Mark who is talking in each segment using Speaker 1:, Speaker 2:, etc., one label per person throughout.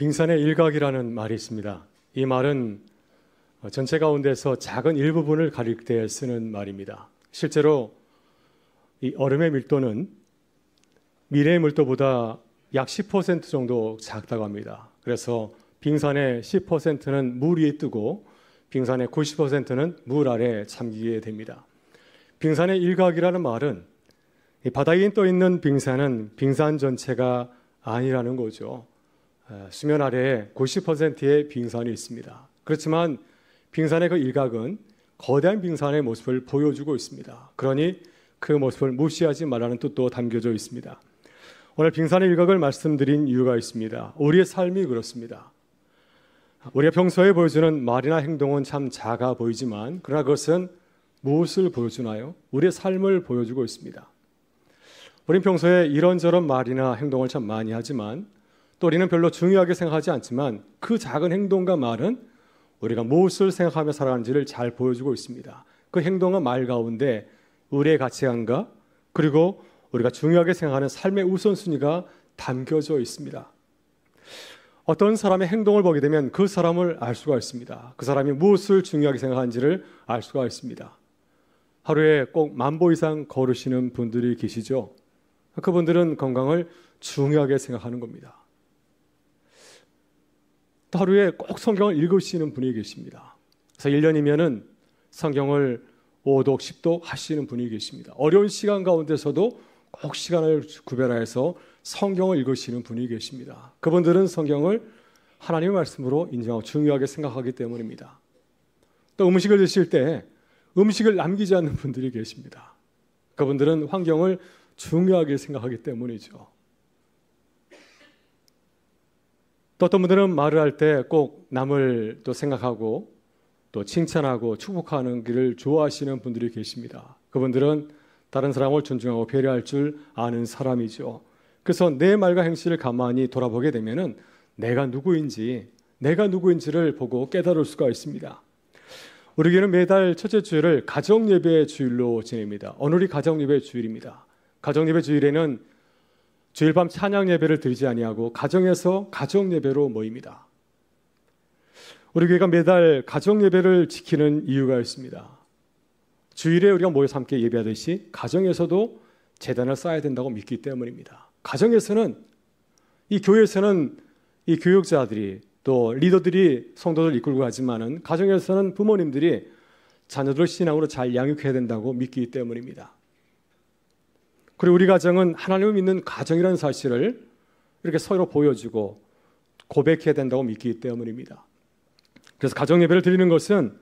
Speaker 1: 빙산의 일각이라는 말이 있습니다. 이 말은 전체 가운데서 작은 일부분을 가릴 때 쓰는 말입니다. 실제로 이 얼음의 밀도는 미래의 밀도보다 약 10% 정도 작다고 합니다. 그래서 빙산의 10%는 물 위에 뜨고 빙산의 90%는 물 아래 잠기게 됩니다. 빙산의 일각이라는 말은 바닥에 떠 있는 빙산은 빙산 전체가 아니라는 거죠. 어, 수면 아래에 90%의 빙산이 있습니다. 그렇지만 빙산의 그 일각은 거대한 빙산의 모습을 보여주고 있습니다. 그러니 그 모습을 무시하지 말라는 뜻도 담겨져 있습니다. 오늘 빙산의 일각을 말씀드린 이유가 있습니다. 우리의 삶이 그렇습니다. 우리가 평소에 보여주는 말이나 행동은 참 작아 보이지만 그러나 그것은 무엇을 보여주나요? 우리의 삶을 보여주고 있습니다. 우린 평소에 이런저런 말이나 행동을 참 많이 하지만 또 우리는 별로 중요하게 생각하지 않지만 그 작은 행동과 말은 우리가 무엇을 생각하며 살아가는지를 잘 보여주고 있습니다. 그 행동과 말 가운데 의뢰의 가치관과 그리고 우리가 중요하게 생각하는 삶의 우선순위가 담겨져 있습니다. 어떤 사람의 행동을 보게 되면 그 사람을 알 수가 있습니다. 그 사람이 무엇을 중요하게 생각하는지를 알 수가 있습니다. 하루에 꼭 만보 이상 걸으시는 분들이 계시죠. 그분들은 건강을 중요하게 생각하는 겁니다. 하루에 꼭 성경을 읽으시는 분이 계십니다. 그래서 1년이면은 성경을 5독, 10독 하시는 분이 계십니다. 어려운 시간 가운데서도 꼭 시간을 구별해서 성경을 읽으시는 분이 계십니다. 그분들은 성경을 하나님의 말씀으로 인정하고 중요하게 생각하기 때문입니다. 또 음식을 드실 때 음식을 남기지 않는 분들이 계십니다. 그분들은 환경을 중요하게 생각하기 때문이죠. 또 어떤 분들은 말을 할 때 꼭 남을 또 생각하고 또 칭찬하고 축복하는 길을 좋아하시는 분들이 계십니다. 그분들은 다른 사람을 존중하고 배려할 줄 아는 사람이죠. 그래서 내 말과 행실을 가만히 돌아보게 되면은 내가 누구인지 내가 누구인지를 보고 깨달을 수가 있습니다. 우리 에게는 매달 첫째 주일을 가정 예배 주일로 지냅니다. 오늘이 가정 예배 주일입니다. 가정 예배 주일에는 주일 밤 찬양 예배를 드리지 아니하고 가정에서 가정 예배로 모입니다. 우리 교회가 매달 가정 예배를 지키는 이유가 있습니다. 주일에 우리가 모여서 함께 예배하듯이 가정에서도 재단을 쌓아야 된다고 믿기 때문입니다. 가정에서는 이 교회에서는 이 교육자들이 또 리더들이 성도를 이끌고 가지만은 가정에서는 부모님들이 자녀들을 신앙으로 잘 양육해야 된다고 믿기 때문입니다. 그리고 우리 가정은 하나님을 믿는 가정이라는 사실을 이렇게 서로 보여주고 고백해야 된다고 믿기 때문입니다. 그래서 가정 예배를 드리는 것은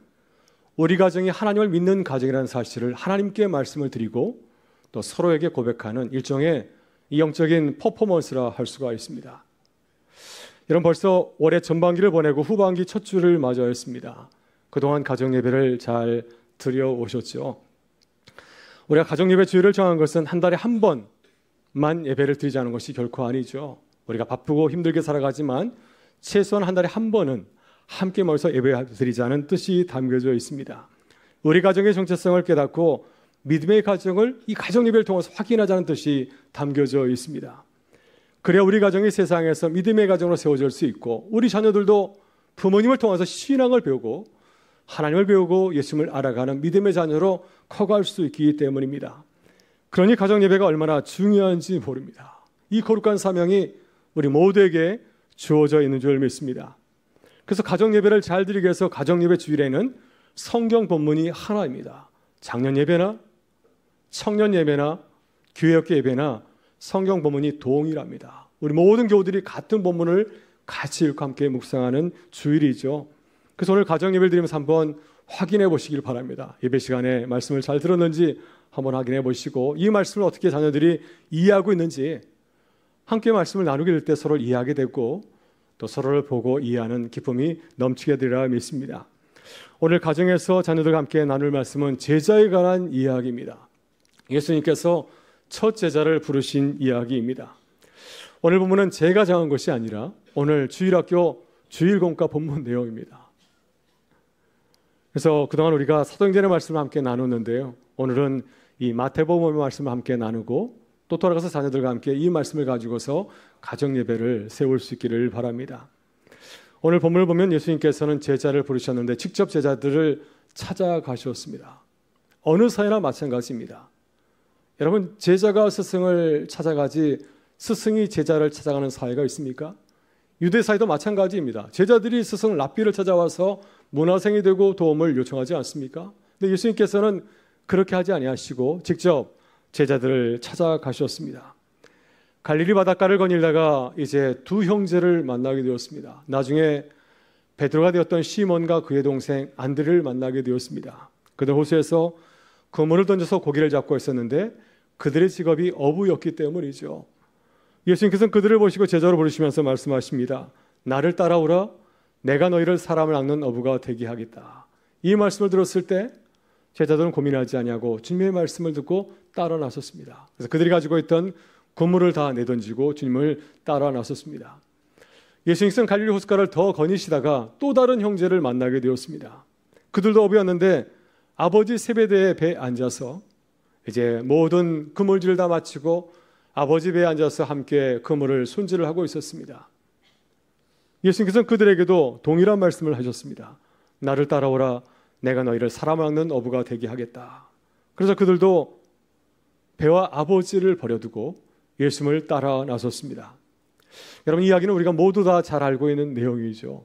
Speaker 1: 우리 가정이 하나님을 믿는 가정이라는 사실을 하나님께 말씀을 드리고 또 서로에게 고백하는 일종의 영적인 퍼포먼스라 할 수가 있습니다. 여러분 벌써 올해 전반기를 보내고 후반기 첫 주를 맞이하습니다 그동안 가정 예배를 잘 드려 오셨죠. 우리가 가정 예배 주일을 정한 것은 한 달에 한 번만 예배를 드리자는 것이 결코 아니죠. 우리가 바쁘고 힘들게 살아가지만 최소한 한 달에 한 번은 함께 모여서 예배 드리자는 뜻이 담겨져 있습니다. 우리 가정의 정체성을 깨닫고 믿음의 가정을 이 가정 예배를 통해서 확인하자는 뜻이 담겨져 있습니다. 그래야 우리 가정이 세상에서 믿음의 가정으로 세워질 수 있고 우리 자녀들도 부모님을 통해서 신앙을 배우고 하나님을 배우고 예수님을 알아가는 믿음의 자녀로 커갈 수 있기 때문입니다. 그러니 가정 예배가 얼마나 중요한지 모릅니다. 이 거룩한 사명이 우리 모두에게 주어져 있는 줄 믿습니다. 그래서 가정 예배를 잘 드리기 위해서 가정 예배 주일에는 성경 본문이 하나입니다. 작년 예배나 청년 예배나 교회역계 예배나 성경 본문이 동일합니다. 우리 모든 교우들이 같은 본문을 같이 읽고 함께 묵상하는 주일이죠. 그래서 오늘 가정 예배를 드리면서 한번 확인해 보시길 바랍니다. 예배 시간에 말씀을 잘 들었는지 한번 확인해 보시고 이 말씀을 어떻게 자녀들이 이해하고 있는지 함께 말씀을 나누게 될 때 서로를 이해하게 되고 또 서로를 보고 이해하는 기쁨이 넘치게 되리라 믿습니다. 오늘 가정에서 자녀들과 함께 나눌 말씀은 제자에 관한 이야기입니다. 예수님께서 첫 제자를 부르신 이야기입니다. 오늘 본문은 제가 정한 것이 아니라 오늘 주일학교 주일공과 본문 내용입니다. 그래서 그동안 우리가 사도행전의 말씀을 함께 나눴는데요. 오늘은 이 마태복음의 말씀을 함께 나누고 또 돌아가서 자녀들과 함께 이 말씀을 가지고서 가정 예배를 세울 수 있기를 바랍니다. 오늘 본문을 보면 예수님께서는 제자를 부르셨는데 직접 제자들을 찾아가셨습니다. 어느 사회나 마찬가지입니다. 여러분 제자가 스승을 찾아가지 스승이 제자를 찾아가는 사회가 있습니까? 유대 사회도 마찬가지입니다. 제자들이 스승 랍비를 찾아와서 문화생이 되고 도움을 요청하지 않습니까? 근데 예수님께서는 그렇게 하지 아니하시고 직접 제자들을 찾아가셨습니다. 갈릴리 바닷가를 거닐다가 이제 두 형제를 만나게 되었습니다. 나중에 베드로가 되었던 시몬과 그의 동생 안드를 만나게 되었습니다. 그들 호수에서 그물을 던져서 고기를 잡고 있었는데 그들의 직업이 어부였기 때문이죠. 예수님께서는 그들을 보시고 제자로 부르시면서 말씀하십니다. 나를 따라오라. 내가 너희를 사람을 낚는 어부가 되게 하겠다. 이 말씀을 들었을 때 제자들은 고민하지 아니하고 주님의 말씀을 듣고 따라 나섰습니다. 그래서 그들이 가지고 있던 건물을 다 내던지고 주님을 따라 나섰습니다. 예수님께서는 갈릴리 호숫가를 더 거니시다가 또 다른 형제를 만나게 되었습니다. 그들도 어부였는데 아버지 세배대에 배에 앉아서 이제 모든 그물질을 다 마치고 아버지 배에 앉아서 함께 그물을 손질을 하고 있었습니다. 예수님께서는 그들에게도 동일한 말씀을 하셨습니다. 나를 따라오라. 내가 너희를 사람막는 어부가 되게 하겠다. 그래서 그들도 배와 아버지를 버려두고 예수님을 따라 나섰습니다. 여러분 이야기는 우리가 모두 다 잘 알고 있는 내용이죠.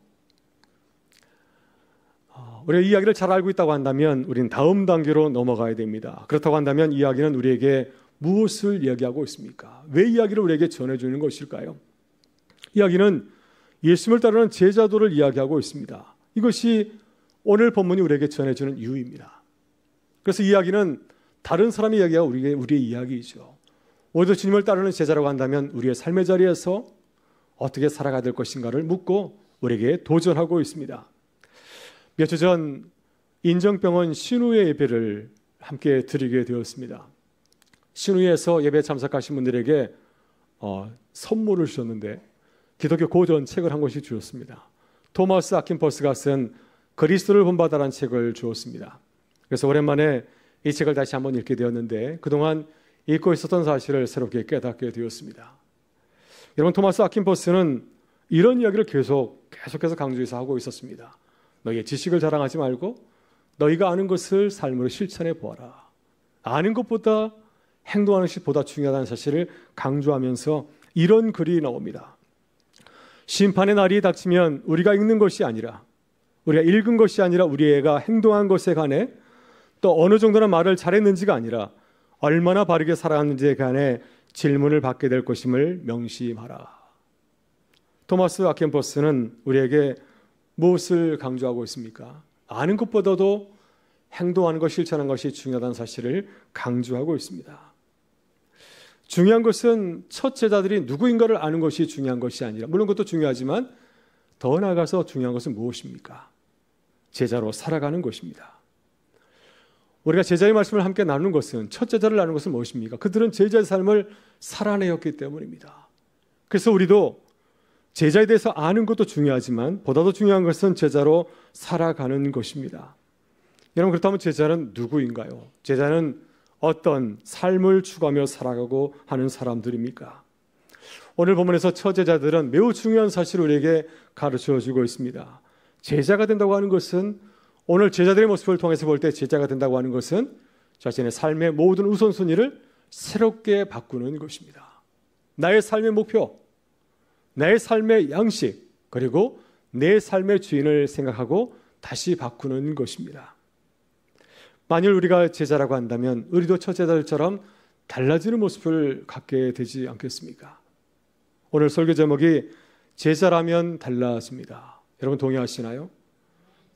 Speaker 1: 어, 우리가 이야기를 잘 알고 있다고 한다면 우린 다음 단계로 넘어가야 됩니다. 그렇다고 한다면 이야기는 우리에게 무엇을 이야기하고 있습니까? 왜 이야기를 우리에게 전해주는 것일까요? 이야기는 예수님을 따르는 제자도를 이야기하고 있습니다. 이것이 오늘 본문이 우리에게 전해주는 이유입니다. 그래서 이야기는 다른 사람의 이야기가 우리의, 우리의 이야기이죠. 오늘도 주님을 따르는 제자라고 한다면 우리의 삶의 자리에서 어떻게 살아가야 될 것인가를 묻고 우리에게 도전하고 있습니다. 며칠 전 인정병원 신우의 예배를 함께 드리게 되었습니다. 신우에서 예배 참석하신 분들에게 어, 선물을 주셨는데 기독교 고전 책을 한 권씩 주었습니다. 토마스 아킨퍼스가 쓴 그리스도를 본받아란 책을 주었습니다. 그래서 오랜만에 이 책을 다시 한번 읽게 되었는데 그동안 읽고 있었던 사실을 새롭게 깨닫게 되었습니다. 여러분 토마스 아킨퍼스는 이런 이야기를 계속 계속해서 강조해서 하고 있었습니다. 너희의 지식을 자랑하지 말고 너희가 아는 것을 삶으로 실천해 보아라. 아는 것보다 행동하는 것이 보다 중요하다는 사실을 강조하면서 이런 글이 나옵니다. 심판의 날이 닥치면 우리가 읽는 것이 아니라 우리가 읽은 것이 아니라 우리 애가 행동한 것에 관해 또 어느 정도나 말을 잘했는지가 아니라 얼마나 바르게 살아갔는지에 관해 질문을 받게 될 것임을 명심하라. 토마스 아켄퍼스는 우리에게 무엇을 강조하고 있습니까? 아는 것보다도 행동하는 것, 실천하는 것이 중요하다는 사실을 강조하고 있습니다. 중요한 것은 첫 제자들이 누구인가를 아는 것이 중요한 것이 아니라 물론 그것도 중요하지만 더 나아가서 중요한 것은 무엇입니까? 제자로 살아가는 것입니다. 우리가 제자의 말씀을 함께 나누 것은 첫 제자를 나누 것은 무엇입니까? 그들은 제자의 삶을 살아내었기 때문입니다. 그래서 우리도 제자에 대해서 아는 것도 중요하지만 보다 더 중요한 것은 제자로 살아가는 것입니다. 여러분 그렇다면 제자는 누구인가요? 제자는 어떤 삶을 추구하며 살아가고 하는 사람들입니까? 오늘 본문에서 처제자들은 매우 중요한 사실을 우리에게 가르쳐 주고 있습니다. 제자가 된다고 하는 것은 오늘 제자들의 모습을 통해서 볼 때 제자가 된다고 하는 것은 자신의 삶의 모든 우선순위를 새롭게 바꾸는 것입니다. 나의 삶의 목표, 나의 삶의 양식, 그리고 내 삶의 주인을 생각하고 다시 바꾸는 것입니다. 만일 우리가 제자라고 한다면 우리도 첫제자들처럼 달라지는 모습을 갖게 되지 않겠습니까? 오늘 설교 제목이 제자라면 달라집니다. 여러분 동의하시나요?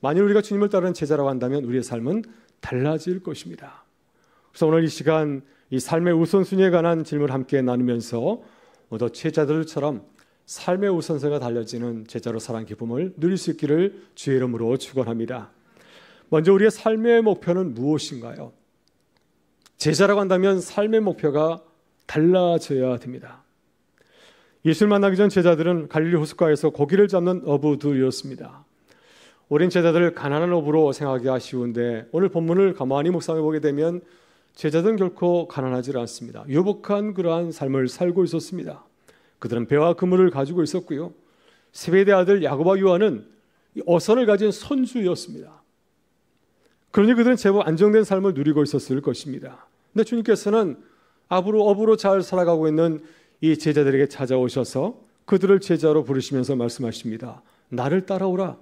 Speaker 1: 만일 우리가 주님을 따르는 제자라고 한다면 우리의 삶은 달라질 것입니다. 그래서 오늘 이 시간 이 삶의 우선순위에 관한 질문을 함께 나누면서 모두 뭐 제자들처럼 삶의 우선순위가 달려지는 제자로 살아 기쁨을 누릴 수 있기를 주의 이름으로 축원합니다. 먼저 우리의 삶의 목표는 무엇인가요? 제자라고 한다면 삶의 목표가 달라져야 됩니다. 예수를 만나기 전 제자들은 갈릴리 호숫가에서 고기를 잡는 어부들이었습니다. 어린 제자들을 가난한 어부로 생각하기 아쉬운데 오늘 본문을 가만히 묵상해 보게 되면 제자들은 결코 가난하지 않습니다. 유복한 그러한 삶을 살고 있었습니다. 그들은 배와 그물을 가지고 있었고요. 세베대 아들 야고바 요한은 어선을 가진 선주였습니다. 그러니 그들은 제법 안정된 삶을 누리고 있었을 것입니다. 근데 주님께서는 앞으로 업으로 잘 살아가고 있는 이 제자들에게 찾아오셔서 그들을 제자로 부르시면서 말씀하십니다. 나를 따라오라.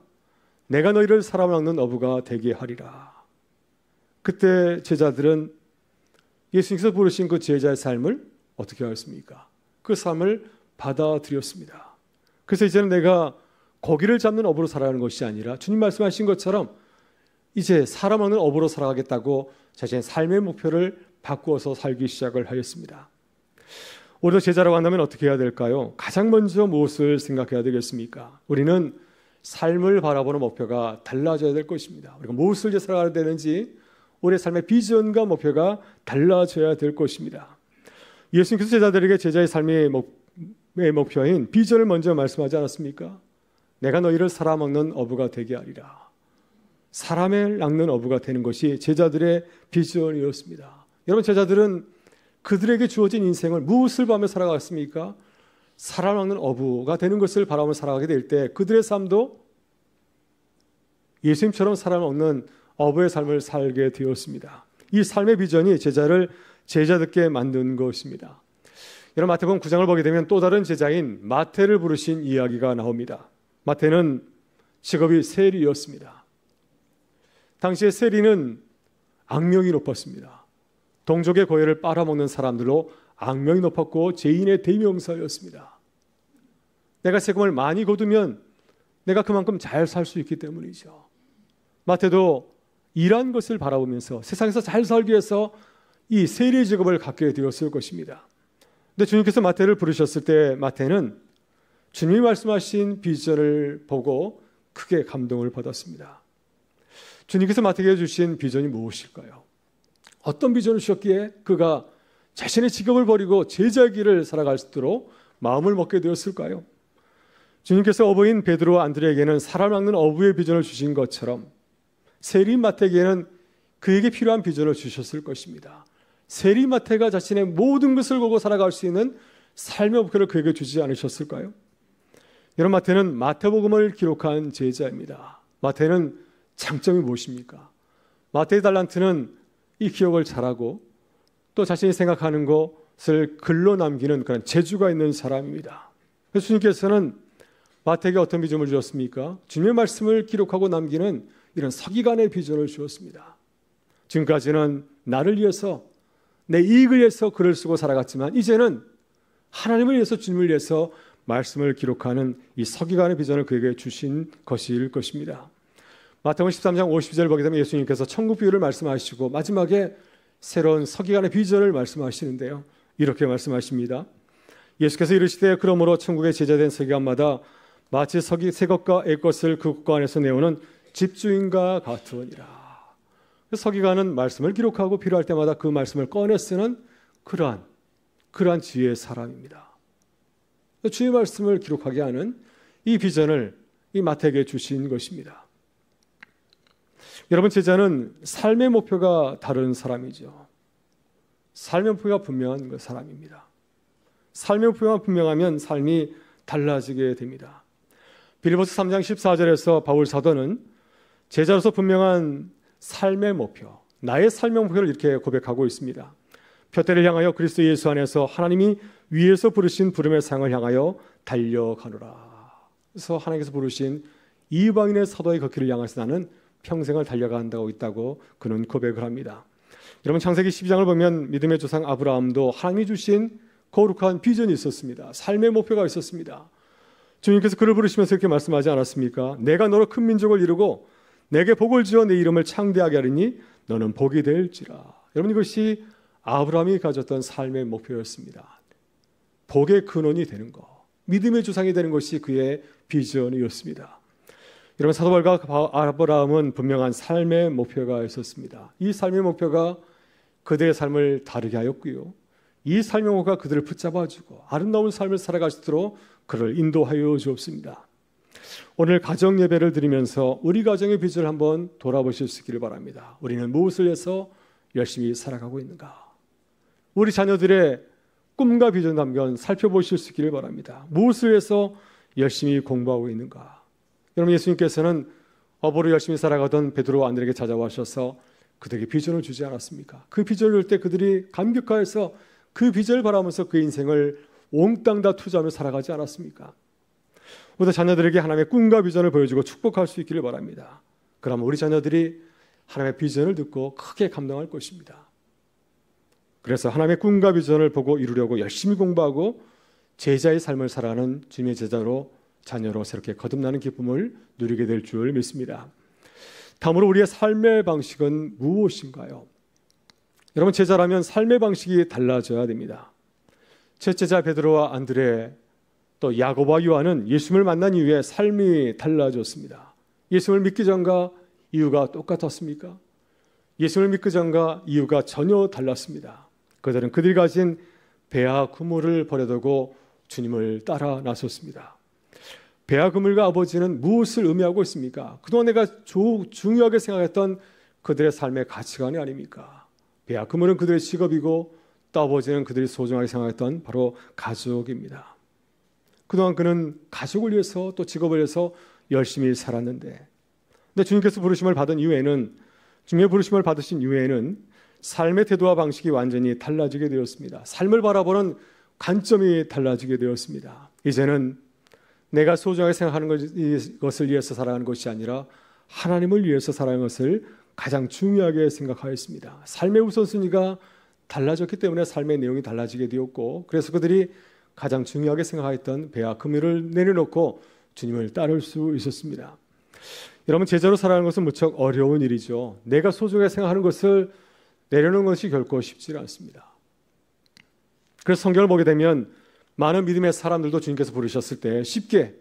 Speaker 1: 내가 너희를 살아남는 어부가 되게 하리라. 그때 제자들은 예수님께서 부르신 그 제자의 삶을 어떻게 하였습니까? 그 삶을 받아들였습니다. 그래서 이제는 내가 거기를 잡는 업으로 살아가는 것이 아니라 주님 말씀하신 것처럼 이제 사람하는 업으로 살아가겠다고 자신의 삶의 목표를 바꾸어서 살기 시작을 하였습니다. 오히려 제자라고 한다면 어떻게 해야 될까요? 가장 먼저 무엇을 생각해야 되겠습니까? 우리는 삶을 바라보는 목표가 달라져야 될 것입니다. 우리가 무엇을 위해 살아가야 되는지 우리의 삶의 비전과 목표가 달라져야 될 것입니다. 예수님께서 제자들에게 제자의 삶의 목, 목표인 비전을 먼저 말씀하지 않았습니까? 내가 너희를 살아먹는 어부가 되게 하리라. 사람을 낚는 어부가 되는 것이 제자들의 비전이었습니다. 여러분 제자들은 그들에게 주어진 인생을 무엇을 보며 살아갔습니까? 사람 낚는 어부가 되는 것을 바라며 살아가게 될 때 그들의 삶도 예수님처럼 사람 낚는 어부의 삶을 살게 되었습니다. 이 삶의 비전이 제자를 제자답게 만든 것입니다. 여러분 마태복음 9장을 보게 되면 또 다른 제자인 마태를 부르신 이야기가 나옵니다. 마태는 직업이 세리였습니다. 당시에 세리는 악명이 높았습니다. 동족의 고열을 빨아먹는 사람들로 악명이 높았고 죄인의 대명사였습니다. 내가 세금을 많이 거두면 내가 그만큼 잘 살 수 있기 때문이죠. 마태도 일한 것을 바라보면서 세상에서 잘 살기 위해서 이 세리 직업을 갖게 되었을 것입니다. 근데 주님께서 마태를 부르셨을 때 마태는 주님이 말씀하신 비전을 보고 크게 감동을 받았습니다. 주님께서 마태에게 주신 비전이 무엇일까요? 어떤 비전을 주셨기에 그가 자신의 직업을 버리고 제자의 길을 살아갈 수 있도록 마음을 먹게 되었을까요? 주님께서 어부인 베드로와 안드레에게는 사람 낚는 어부의 비전을 주신 것처럼 세리 마태에게는 그에게 필요한 비전을 주셨을 것입니다. 세리 마태가 자신의 모든 것을 걸고 살아갈 수 있는 삶의 목표를 그에게 주지 않으셨을까요? 여러 마태는 마태복음을 기록한 제자입니다. 마태는 장점이 무엇입니까? 마테이 달란트는 이 기억을 잘하고 또 자신이 생각하는 것을 글로 남기는 그런 재주가 있는 사람입니다. 그래님께서는 마태에게 어떤 비전을 주셨습니까? 주님의 말씀을 기록하고 남기는 이런 서기관의 비전을 주었습니다. 지금까지는 나를 위해서 내 이익을 위해서 글을 쓰고 살아갔지만 이제는 하나님을 위해서 주님을 위해서 말씀을 기록하는 이 서기관의 비전을 그에게 주신 것일 것입니다. 마태복음 13장 5 2절을 보게 되면 예수님께서 천국 비유를 말씀하시고 마지막에 새로운 서기관의 비전을 말씀하시는데요. 이렇게 말씀하십니다. 예수께서 이르시되 그러므로 천국에 제자된 서기관마다 마치 서기 새 것과 애 것을 그 국가 안에서 내오는 집주인과 같으니라. 그 서기관은 말씀을 기록하고 필요할 때마다 그 말씀을 꺼내 쓰는 그러한 그러한 지혜의 사람입니다. 주의 말씀을 기록하게 하는 이 비전을 이 마태에게 주신 것입니다. 여러분 제자는 삶의 목표가 다른 사람이죠. 삶의 목표가 분명한 그 사람입니다. 삶의 목표가 분명하면 삶이 달라지게 됩니다. 빌리보스 3장 14절에서 바울 사도는 제자로서 분명한 삶의 목표, 나의 삶의 목표를 이렇게 고백하고 있습니다. 표태를 향하여 그리스도 예수 안에서 하나님이 위에서 부르신 부름의 상을 향하여 달려가노라. 그래서 하나님께서 부르신 이방인의 사도의 걷기를 향해서 나는 평생을 달려간다고 있다고 그는 고백을 합니다. 여러분 창세기 12장을 보면 믿음의 조상 아브라함도 하나님이 주신 거룩한 비전이 있었습니다. 삶의 목표가 있었습니다. 주님께서 그를 부르시면서 이렇게 말씀하지 않았습니까? 내가 너로 큰 민족을 이루고 내게 복을 지어 내 이름을 창대하게 하리니 너는 복이 될지라. 여러분 이것이 아브라함이 가졌던 삶의 목표였습니다. 복의 근원이 되는 것, 믿음의 조상이 되는 것이 그의 비전이었습니다. 여러분 사도발과 아브라함은 분명한 삶의 목표가 있었습니다. 이 삶의 목표가 그들의 삶을 다르게 하였고요. 이 삶의 목표가 그들을 붙잡아주고 아름다운 삶을 살아갈 수 있도록 그를 인도하여 주옵습니다. 오늘 가정 예배를 드리면서 우리 가정의 빛을 한번 돌아보실 수 있기를 바랍니다. 우리는 무엇을 해서 열심히 살아가고 있는가? 우리 자녀들의 꿈과 비전 담견 살펴보실 수 있기를 바랍니다. 무엇을 해서 열심히 공부하고 있는가? 여러분 예수님께서는 어부로 열심히 살아가던 베드로 안드레에게 찾아와셔서 그들에게 비전을 주지 않았습니까? 그 비전을 줄 때 그들이 감격하여서 그 비전을 바라면서 그 인생을 옹땅다 투자하며 살아가지 않았습니까? 우리 자녀들에게 하나님의 꿈과 비전을 보여주고 축복할 수 있기를 바랍니다. 그럼 우리 자녀들이 하나님의 비전을 듣고 크게 감동할 것입니다. 그래서 하나님의 꿈과 비전을 보고 이루려고 열심히 공부하고 제자의 삶을 살아가는 주님의 제자로 자녀로 새롭게 거듭나는 기쁨을 누리게 될 줄 믿습니다. 다음으로 우리의 삶의 방식은 무엇인가요? 여러분 제자라면 삶의 방식이 달라져야 됩니다. 제 제자 베드로와 안드레 또 야고보와 요한은 예수를 만난 이후에 삶이 달라졌습니다. 예수를 믿기 전과 이유가 똑같았습니까? 예수를 믿기 전과 이유가 전혀 달랐습니다. 그들은 그들이 가진 배와 구물을 버려두고 주님을 따라 나섰습니다. 배아 그물과 아버지는 무엇을 의미하고 있습니까? 그동안 내가 중요하게 생각했던 그들의 삶의 가치관이 아닙니까? 배와 그물은 그들의 직업이고 또 아버지는 그들이 소중하게 생각했던 바로 가족입니다. 그동안 그는 가족을 위해서 또 직업을 위해서 열심히 살았는데 근데 주님께서 부르심을 받은 이후에는 주님의 부르심을 받으신 이후에는 삶의 태도와 방식이 완전히 달라지게 되었습니다. 삶을 바라보는 관점이 달라지게 되었습니다. 이제는 내가 소중하게 생각하는 것을 위해서 살아가는 것이 아니라 하나님을 위해서 살아가는 것을 가장 중요하게 생각하였습니다. 삶의 우선순위가 달라졌기 때문에 삶의 내용이 달라지게 되었고 그래서 그들이 가장 중요하게 생각했던 배와 금유를 내려놓고 주님을 따를 수 있었습니다. 여러분 제자로 살아가는 것은 무척 어려운 일이죠. 내가 소중하게 생각하는 것을 내려놓는 것이 결코 쉽지 않습니다. 그래서 성경을 보게 되면 많은 믿음의 사람들도 주님께서 부르셨을 때 쉽게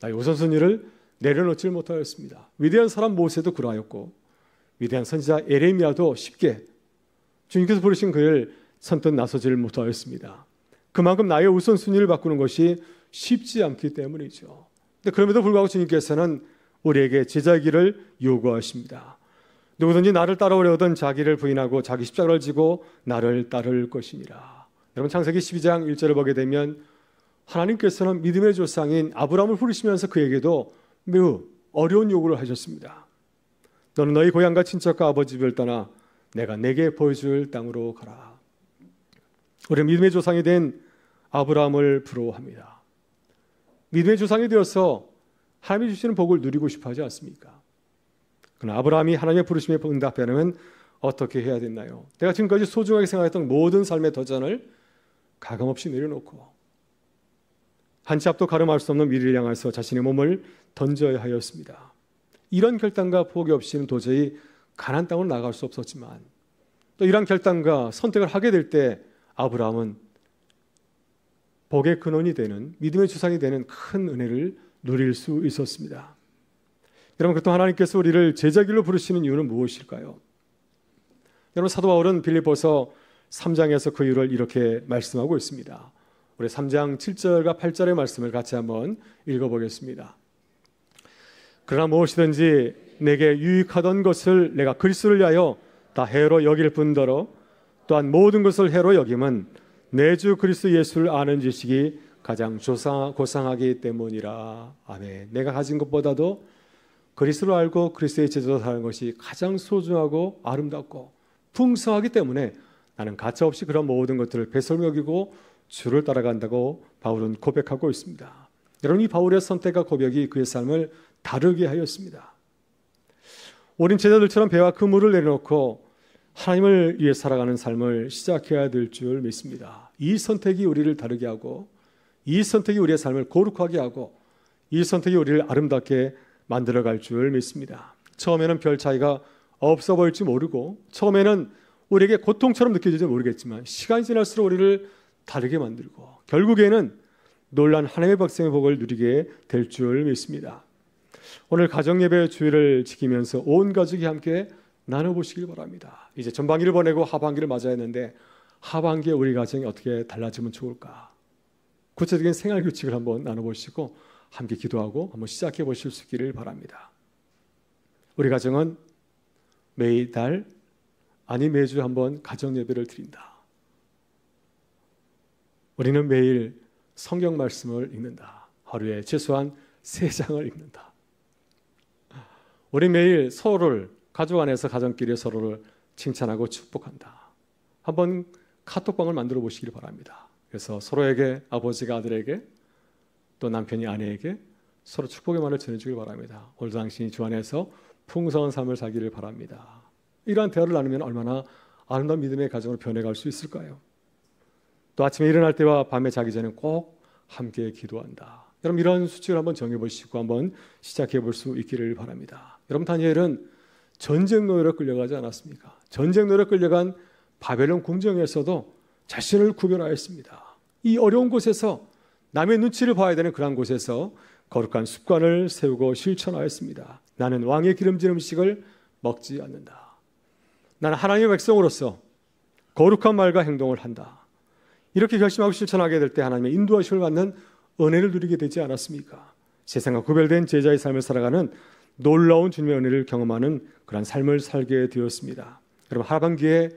Speaker 1: 나의 우선순위를 내려놓지 못하였습니다. 위대한 사람 모세도 그러하였고 위대한 선지자 에레미야도 쉽게 주님께서 부르신 그를 선뜻 나서지를 못하였습니다. 그만큼 나의 우선순위를 바꾸는 것이 쉽지 않기 때문이죠. 근데 그럼에도 불구하고 주님께서는 우리에게 제자기를 요구하십니다. 누구든지 나를 따라오려던 자기를 부인하고 자기 십자가를 지고 나를 따를 것이니라. 여러분 창세기 12장 1절을 보게 되면 하나님께서는 믿음의 조상인 아브라함을 부르시면서 그에게도 매우 어려운 요구를 하셨습니다. 너는 너희 고향과 친척과 아버지 집을 떠나 내가 내게 보여줄 땅으로 가라. 우리 믿음의 조상이 된 아브라함을 부러워합니다. 믿음의 조상이 되어서 하나님이 주시는 복을 누리고 싶어 하지 않습니까? 그러나 아브라함이 하나님의 부르심에 응답하려면 어떻게 해야 됐나요? 내가 지금까지 소중하게 생각했던 모든 삶의 도전을 가감없이 내려놓고 한치 앞도 가름할 수 없는 미래를 향해서 자신의 몸을 던져야 하였습니다. 이런 결단과 포기 없이는 도저히 가난 땅으로 나갈 수 없었지만 또 이런 결단과 선택을 하게 될 때 아브라함은 복의 근원이 되는 믿음의 주상이 되는 큰 은혜를 누릴 수 있었습니다. 여러분 그또 하나님께서 우리를 제자길로 부르시는 이유는 무엇일까요? 여러분 사도 바울은 빌립보서 3장에서 그 이유를 이렇게 말씀하고 있습니다. 우리 3장 7절과 8절의 말씀을 같이 한번 읽어보겠습니다. 그러나 무엇이든지 내게 유익하던 것을 내가 그리스도를 위하여 다 해로 여길 뿐더러 또한 모든 것을 해로 여김은 내 주 그리스도 예수를 아는 지식이 가장 조상, 고상하기 때문이라. 아멘. 내가 가진 것보다도 그리스도를 알고 그리스도의 제자로 사는 것이 가장 소중하고 아름답고 풍성하기 때문에 나는 가차 없이 그런 모든 것들을 배설먹이고 주를 따라간다고 바울은 고백하고 있습니다. 여러분 이 바울의 선택과 고백이 그의 삶을 다르게 하였습니다. 오림 제자들처럼 배와 그물을 내려놓고 하나님을 위해 살아가는 삶을 시작해야 될 줄 믿습니다. 이 선택이 우리를 다르게 하고 이 선택이 우리의 삶을 거룩하게 하고 이 선택이 우리를 아름답게 만들어 갈줄 믿습니다. 처음에는 별 차이가 없어 보일지 모르고 처음에는 우리에게 고통처럼 느껴질지 모르겠지만 시간이 지날수록 우리를 다르게 만들고 결국에는 놀란 하나님의 박생의 복을 누리게 될 줄 믿습니다. 오늘 가정 예배 주의를 지키면서 온 가족이 함께 나눠 보시길 바랍니다. 이제 전반기를 보내고 하반기를 맞아야 했는데 하반기에 우리 가정이 어떻게 달라지면 좋을까? 구체적인 생활 규칙을 한번 나눠 보시고 함께 기도하고 한번 시작해 보실 수 있기를 바랍니다. 우리 가정은 매달 아니 매주 한번 가정 예배를 드린다. 우리는 매일 성경 말씀을 읽는다. 하루에 최소한 세 장을 읽는다. 우리 매일 서로를 가족 안에서 가정끼리 서로를 칭찬하고 축복한다. 한번 카톡방을 만들어 보시길 바랍니다. 그래서 서로에게 아버지가 아들에게 또 남편이 아내에게 서로 축복의 말을 전해주길 바랍니다. 오늘 당신이 주 안에서 풍성한 삶을 살기를 바랍니다. 이러한 대화를 나누면 얼마나 아름다운 믿음의 가정으로 변해갈 수 있을까요? 또 아침에 일어날 때와 밤에 자기 전에 꼭 함께 기도한다. 여러분 이런 수칙을 한번 정해보시고 한번 시작해 볼수 있기를 바랍니다. 여러분 다니엘은 전쟁 노예로 끌려가지 않았습니까? 전쟁 노예로 끌려간 바벨론 궁정에서도 자신을 구별하였습니다. 이 어려운 곳에서 남의 눈치를 봐야 되는 그런 곳에서 거룩한 습관을 세우고 실천하였습니다. 나는 왕의 기름진 음식을 먹지 않는다. 나는 하나님의 백성으로서 거룩한 말과 행동을 한다. 이렇게 결심하고 실천하게 될 때 하나님의 인도하심을 받는 은혜를 누리게 되지 않았습니까? 세상과 구별된 제자의 삶을 살아가는 놀라운 주님의 은혜를 경험하는 그런 삶을 살게 되었습니다. 여러분 하반기에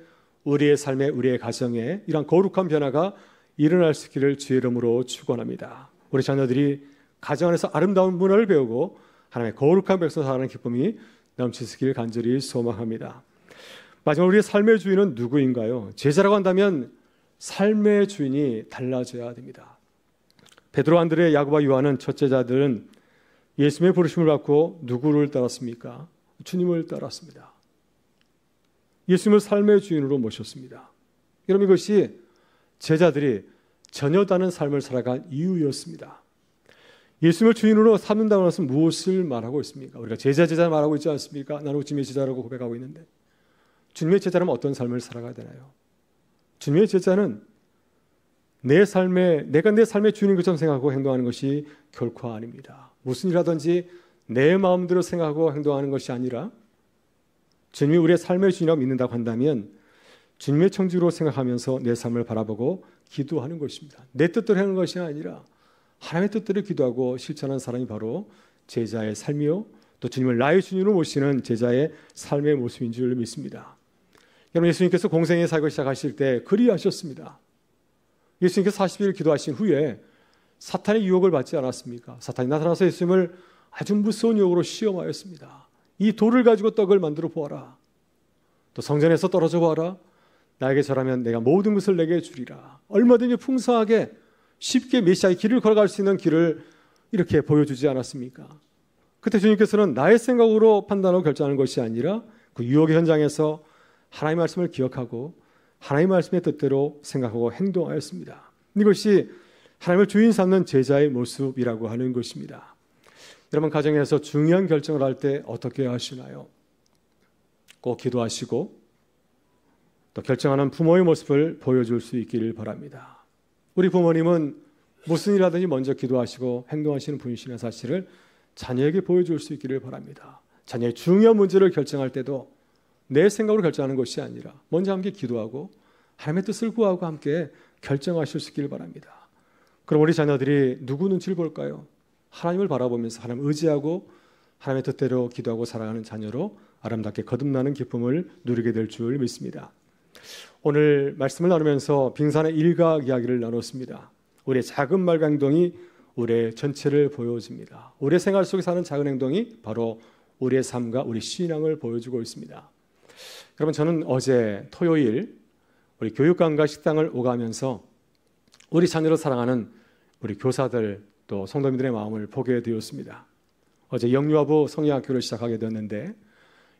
Speaker 1: 우리의 삶에 우리의 가정에 이러한 거룩한 변화가 일어날 수 있기를 주의 이름으로 축원합니다. 우리 자녀들이 가정 안에서 아름다운 문화를 배우고 하나님의 거룩한 백성 살아가는 기쁨이 넘치시길 간절히 소망합니다. 마지막 우리의 삶의 주인은 누구인가요? 제자라고 한다면 삶의 주인이 달라져야 됩니다. 베드로, 안드레, 야고보 요한은 첫째자들은 예수님의 부르심을 받고 누구를 따랐습니까? 주님을 따랐습니다. 예수님을 삶의 주인으로 모셨습니다. 여러분 이것이 제자들이 전혀 다른 삶을 살아간 이유였습니다. 예수님을 주인으로 삼는다는 것은 무엇을 말하고 있습니까? 우리가 제자 제자 말하고 있지 않습니까? 나는 주님의 제자라고 고백하고 있는데 주님의 제자라면 어떤 삶을 살아가야 되나요? 주님의 제자는 내 삶에 내가 내 삶의 주인인 것처럼 생각하고 행동하는 것이 결코 아닙니다. 무슨 일하든지 내 마음대로 생각하고 행동하는 것이 아니라 주님이 우리의 삶의 주인이라고 믿는다고 한다면 주님의 청지로 생각하면서 내 삶을 바라보고 기도하는 것입니다. 내 뜻대로 하는 것이 아니라 하나님의 뜻대로 기도하고 실천하는 사람이 바로 제자의 삶이요 또 주님을 나의 주인으로 모시는 제자의 삶의 모습인 줄 믿습니다. 여러분 예수님께서 공생의 사역을 시작하실 때 그리하셨습니다. 예수님께서 40일 기도하신 후에 사탄의 유혹을 받지 않았습니까? 사탄이 나타나서 예수님을 아주 무서운 유혹으로 시험하였습니다. 이 돌을 가지고 떡을 만들어 보아라. 또 성전에서 떨어져 보아라. 나에게 절하면 내가 모든 것을 내게 주리라. 얼마든지 풍성하게 쉽게 메시아의 길을 걸어갈 수 있는 길을 이렇게 보여주지 않았습니까? 그때 주님께서는 나의 생각으로 판단하고 결정하는 것이 아니라 그 유혹의 현장에서 하나님의 말씀을 기억하고 하나님의 말씀의 뜻대로 생각하고 행동하였습니다. 이것이 하나님을 주인 삼는 제자의 모습이라고 하는 것입니다. 여러분 가정에서 중요한 결정을 할 때 어떻게 하시나요? 꼭 기도하시고 또 결정하는 부모의 모습을 보여줄 수 있기를 바랍니다. 우리 부모님은 무슨 일하든지 먼저 기도하시고 행동하시는 분이시는 사실을 자녀에게 보여줄 수 있기를 바랍니다. 자녀의 중요한 문제를 결정할 때도 내 생각으로 결정하는 것이 아니라 먼저 함께 기도하고 하나님의 뜻을 구하고 함께 결정하실 수 있기를 바랍니다. 그럼 우리 자녀들이 누구 눈치를 볼까요? 하나님을 바라보면서 하나님 의지하고 하나님의 뜻대로 기도하고 살아가는 자녀로 아름답게 거듭나는 기쁨을 누리게 될 줄 믿습니다. 오늘 말씀을 나누면서 빙산의 일각 이야기를 나눴습니다. 우리의 작은 말과 행동이 우리의 전체를 보여줍니다. 우리의 생활 속에 사는 작은 행동이 바로 우리의 삶과 우리 신앙을 보여주고 있습니다. 여러분 저는 어제 토요일 우리 교육관과 식당을 오가면서 우리 자녀를 사랑하는 우리 교사들 또 성도민들의 마음을 보게 되었습니다. 어제 영유아부 성경학교를 시작하게 되었는데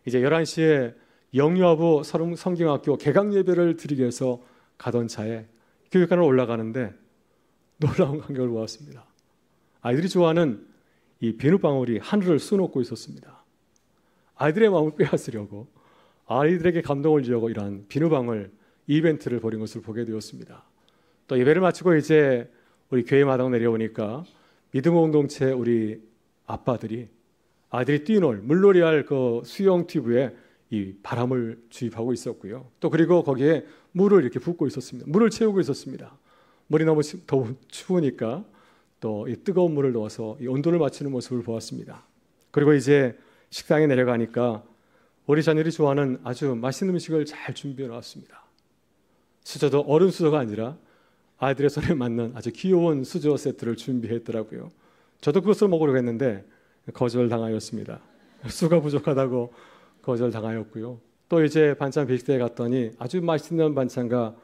Speaker 1: 이제 11시에 영유아부 성경학교 개강 예배를 드리기 위해서 가던 차에 교육관을 올라가는데 놀라운 광경을 보았습니다. 아이들이 좋아하는 이 비눗방울이 하늘을 수놓고 있었습니다. 아이들의 마음을 빼앗으려고 아이들에게 감동을 주려고 이러한 비누방을 이벤트를 벌인 것을 보게 되었습니다. 또 예배를 마치고 이제 우리 교회 마당 내려오니까 믿음 공동체 우리 아빠들이 아들이 뛰놀 물놀이할 그 수영 튜브에 이 바람을 주입하고 있었고요. 또 그리고 거기에 물을 이렇게 붓고 있었습니다. 물을 채우고 있었습니다. 물이 너무 더 추우니까 또이 뜨거운 물을 넣어서 이 온도를 맞추는 모습을 보았습니다. 그리고 이제 식당에 내려가니까 우리 자녀들이 좋아하는 아주 맛있는 음식을 잘 준비해 놨습니다. 수저도 어른 수저가 아니라 아이들의 손에 맞는 아주 귀여운 수저 세트를 준비했더라고요. 저도 그것을 먹으려고 했는데 거절당하였습니다. 수가 부족하다고 거절당하였고요. 또 이제 반찬 빅스에 갔더니 아주 맛있는 반찬과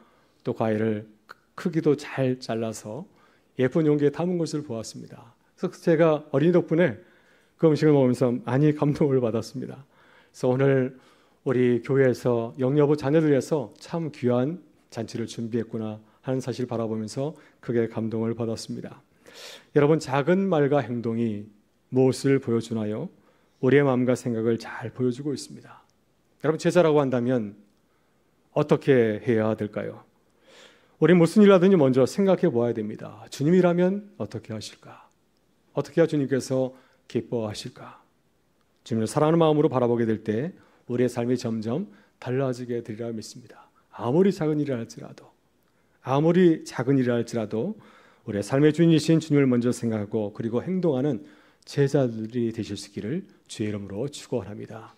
Speaker 1: 또 과일을 크기도 잘 잘라서 예쁜 용기에 담은 것을 보았습니다. 그래서 제가 어린이 덕분에 그 음식을 먹으면서 많이 감동을 받았습니다. 그래서 오늘 우리 교회에서 영여부 자녀들 위해서 참 귀한 잔치를 준비했구나 하는 사실 을 바라보면서 크게 감동을 받았습니다. 여러분 작은 말과 행동이 무엇을 보여주나요? 우리의 마음과 생각을 잘 보여주고 있습니다. 여러분 제자라고 한다면 어떻게 해야 될까요? 우리 무슨 일이라든지 먼저 생각해 보아야 됩니다. 주님이라면 어떻게 하실까? 어떻게 해야 주님께서 기뻐하실까? 주님을 사랑하는 마음으로 바라보게 될 때 우리의 삶이 점점 달라지게 되리라 믿습니다. 아무리 작은 일이 할지라도 아무리 작은 일이 할지라도 우리의 삶의 주인이신 주님을 먼저 생각하고 그리고 행동하는 제자들이 되실 수 있기를 주의 이름으로 축원합니다.